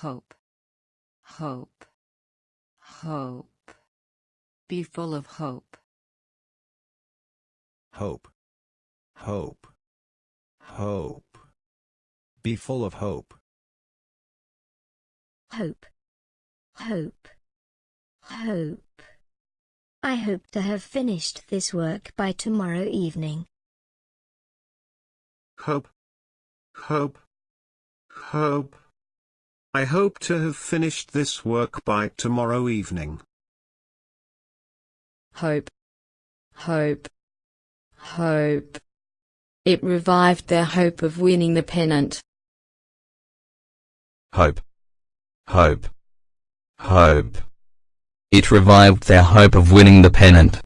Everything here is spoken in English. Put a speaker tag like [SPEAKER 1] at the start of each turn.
[SPEAKER 1] hope hope hope be full of hope hope hope hope be full of hope
[SPEAKER 2] hope hope hope I hope to have finished this work by tomorrow evening
[SPEAKER 3] hope hope hope I hope to have finished this work by tomorrow evening.
[SPEAKER 1] Hope. Hope. Hope. It revived their hope of winning the pennant. Hope. Hope. Hope. It revived their hope of winning the pennant.